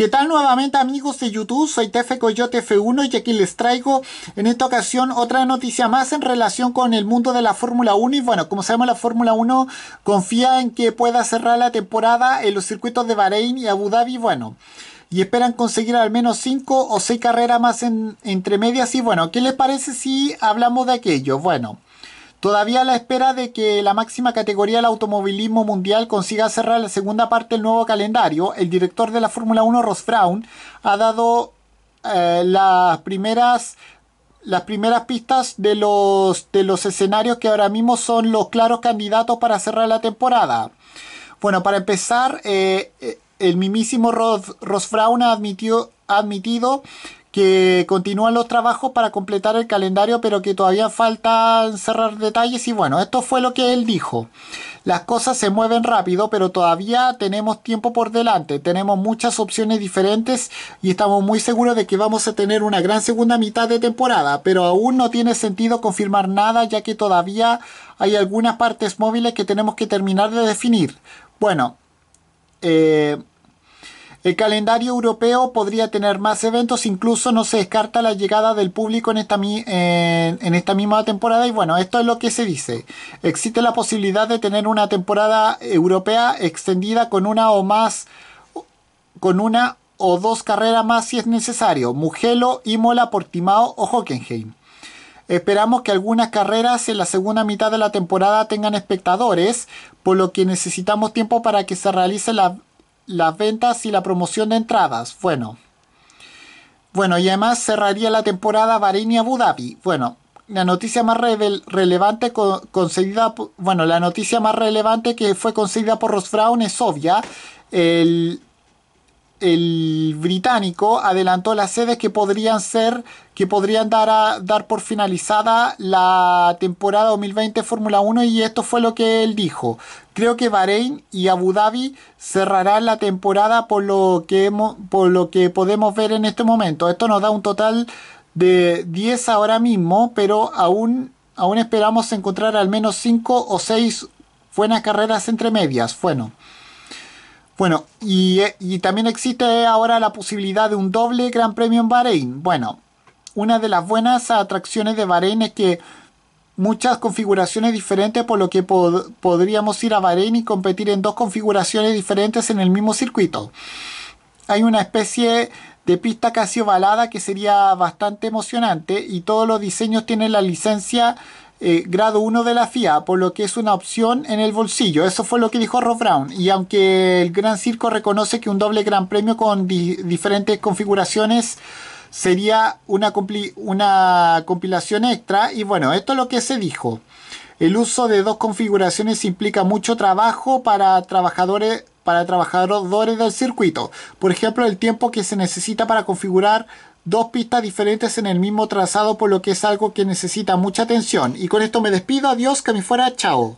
¿Qué tal nuevamente amigos de YouTube? Soy TF Coyote F1 y aquí les traigo en esta ocasión otra noticia más en relación con el mundo de la Fórmula 1 y bueno, como sabemos la Fórmula 1 confía en que pueda cerrar la temporada en los circuitos de Bahrein y Abu Dhabi, bueno, y esperan conseguir al menos 5 o 6 carreras más entre medias y bueno, ¿qué les parece si hablamos de aquello? Bueno... Todavía a la espera de que la máxima categoría del automovilismo mundial consiga cerrar la segunda parte del nuevo calendario, el director de la Fórmula 1, Ross Fraun, ha dado eh, las primeras las primeras pistas de los, de los escenarios que ahora mismo son los claros candidatos para cerrar la temporada. Bueno, para empezar, eh, eh, el mismísimo Ross, Fraun ha admitido que continúan los trabajos para completar el calendario, pero que todavía faltan cerrar detalles. Y bueno, esto fue lo que él dijo. Las cosas se mueven rápido, pero todavía tenemos tiempo por delante. Tenemos muchas opciones diferentes y estamos muy seguros de que vamos a tener una gran segunda mitad de temporada, pero aún no tiene sentido confirmar nada ya que todavía hay algunas partes móviles que tenemos que terminar de definir. Bueno, eh, el calendario europeo podría tener más eventos, incluso no se descarta la llegada del público en esta, en esta misma temporada. Y bueno, esto es lo que se dice. Existe la posibilidad de tener una temporada europea extendida con una o más, con una o dos carreras más si es necesario. Mugello, Imola, Portimao o Hockenheim. Esperamos que algunas carreras en la segunda mitad de la temporada tengan espectadores, por lo que necesitamos tiempo para que se realice la las ventas y la promoción de entradas. Bueno. Bueno, y además cerraría la temporada Bahrein y Abu Bueno, la noticia más relevante bueno, la noticia más relevante que fue conseguida por los Brown es obvia. El, el británico adelantó las sedes que podrían ser que podrían dar a, dar por finalizada la temporada 2020 Fórmula 1 y esto fue lo que él dijo. Creo que Bahrein y Abu Dhabi cerrarán la temporada por lo que por lo que podemos ver en este momento. Esto nos da un total de 10 ahora mismo, pero aún aún esperamos encontrar al menos 5 o 6 buenas carreras entre medias. Bueno, bueno, eh, y, también existe ahora la posibilidad de un doble Gran Premio en Bahrein. Bueno, una de las buenas atracciones de Bahrein es que muchas configuraciones diferentes, por lo que podríamos ir a Bahrein y competir en dos configuraciones diferentes en el mismo circuito. Hay una especie de pista casi ovalada que sería bastante emocionante y todos los diseños tienen la licencia eh, grado 1 de la FIA, por lo que es una opción en el bolsillo. Eso fue lo que dijo Ross Brown. Y aunque el Gran Circo reconoce que un doble Gran Premio con diferentes configuraciones sería una, una compilación extra, y bueno, esto es lo que se dijo. El uso de dos configuraciones implica mucho trabajo para trabajadores para trabajadores del circuito. Por ejemplo, el tiempo que se necesita para configurar dos pistas diferentes en el mismo trazado, por lo que es algo que necesita mucha atención. Y con esto me despido, adiós, que me fuera, chao.